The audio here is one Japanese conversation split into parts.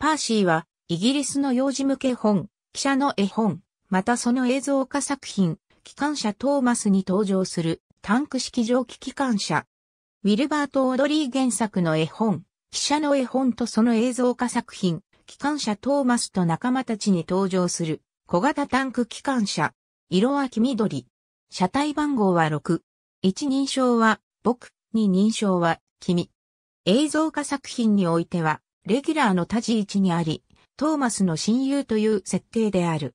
パーシーは、イギリスの幼児向け本、記者の絵本、またその映像化作品、機関車トーマスに登場する、タンク式蒸気機関車。ウィルバート・オードリー原作の絵本、記者の絵本とその映像化作品、機関車トーマスと仲間たちに登場する、小型タンク機関車。色は黄緑。車体番号は6。一人称は、僕、二人称は、君。映像化作品においては、レギュラーの立ち位置にあり、トーマスの親友という設定である。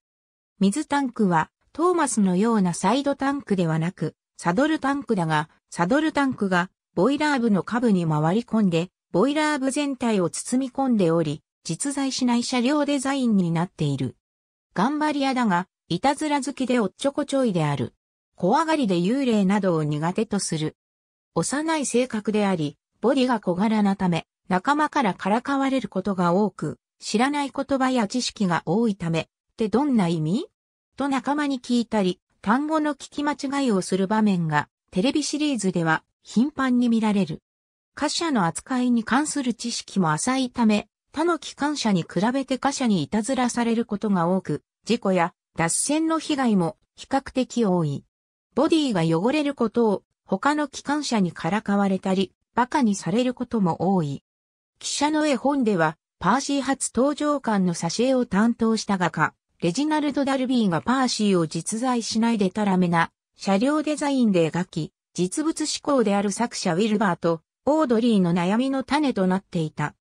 水タンクは、トーマスのようなサイドタンクではなく、サドルタンクだが、サドルタンクが、ボイラー部の下部に回り込んで、ボイラー部全体を包み込んでおり、実在しない車両デザインになっている。頑張り屋だが、いたずら好きでおっちょこちょいである。怖がりで幽霊などを苦手とする。幼い性格であり、ボディが小柄なため、仲間からからかわれることが多く、知らない言葉や知識が多いため、ってどんな意味と仲間に聞いたり、単語の聞き間違いをする場面が、テレビシリーズでは頻繁に見られる。貨車の扱いに関する知識も浅いため、他の機関車に比べて貨車にいたずらされることが多く、事故や脱線の被害も比較的多い。ボディが汚れることを他の機関車にからかわれたり、馬鹿にされることも多い。記者の絵本では、パーシー初登場館の挿絵を担当した画家、レジナルド・ダルビーがパーシーを実在しないでたらめな、車両デザインで描き、実物志向である作者ウィルバーと、オードリーの悩みの種となっていた。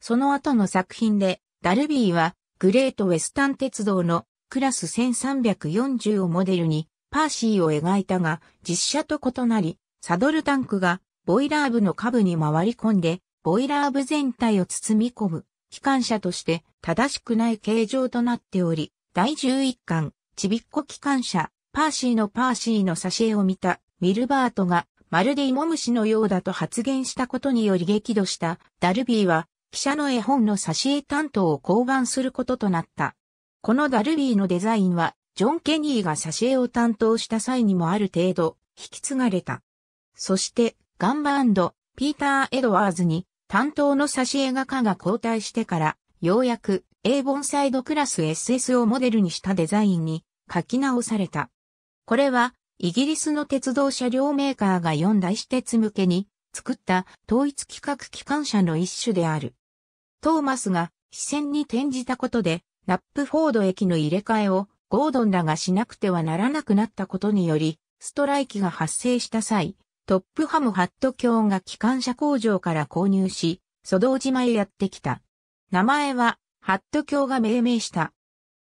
その後の作品で、ダルビーは、グレートウェスタン鉄道のクラス1340をモデルに、パーシーを描いたが、実写と異なり、サドルタンクがボイラー部の下部に回り込んで、ボイラー部全体を包み込む、機関車として正しくない形状となっており、第11巻、ちびっこ機関車、パーシーのパーシーの挿絵を見た、ウィルバートが、まるで芋虫のようだと発言したことにより激怒した、ダルビーは、記者の絵本の挿絵担当を降板することとなった。このダルビーのデザインは、ジョン・ケニーが挿絵を担当した際にもある程度、引き継がれた。そして、ガンバピーター・エドワーズに担当の挿絵画家が交代してから、ようやく、A ボンサイドクラス SS をモデルにしたデザインに書き直された。これは、イギリスの鉄道車両メーカーが4台私鉄向けに作った統一企画機関車の一種である。トーマスが視線に転じたことで、ナップフォード駅の入れ替えをゴードンらがしなくてはならなくなったことにより、ストライキが発生した際、トップハムハット卿が機関車工場から購入し、蘇道島へやってきた。名前は、ハット卿が命名した。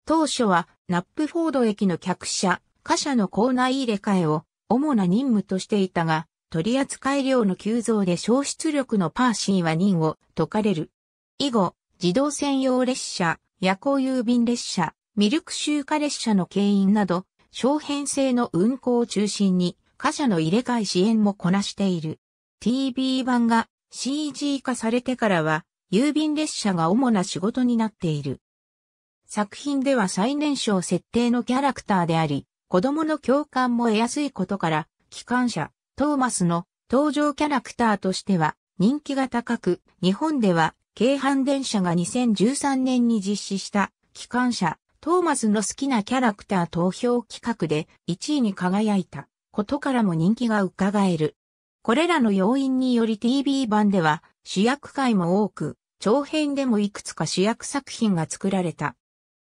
当初は、ナップフォード駅の客車、貨車の構内入れ替えを、主な任務としていたが、取扱量の急増で消失力のパーシーは任を解かれる。以後、自動専用列車、夜行郵便列車、ミルク集荷列車の牽引など、小編成の運行を中心に、貨車の入れ替え支援もこなしている。TB 版が CG 化されてからは、郵便列車が主な仕事になっている。作品では最年少設定のキャラクターであり、子供の共感も得やすいことから、機関車、トーマスの登場キャラクターとしては人気が高く、日本では京阪電車が2013年に実施した機関車、トーマスの好きなキャラクター投票企画で1位に輝いた。ことからも人気が伺える。これらの要因により TV 版では主役回も多く、長編でもいくつか主役作品が作られた。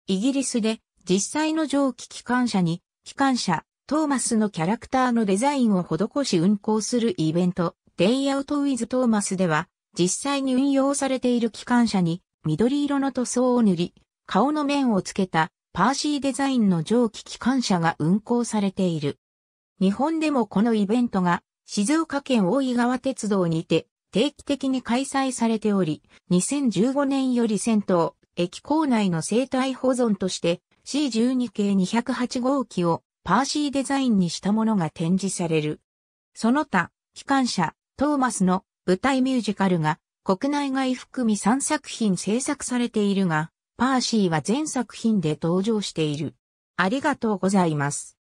イギリスで実際の蒸気機関車に、機関車、トーマスのキャラクターのデザインを施し運行するイベント、デイアウトウィズトーマスでは、実際に運用されている機関車に緑色の塗装を塗り、顔の面をつけたパーシーデザインの蒸気機関車が運行されている。日本でもこのイベントが静岡県大井川鉄道にて定期的に開催されており、2015年より先頭、駅構内の生態保存として C12 系208号機をパーシーデザインにしたものが展示される。その他、機関車、トーマスの舞台ミュージカルが国内外含み3作品制作されているが、パーシーは全作品で登場している。ありがとうございます。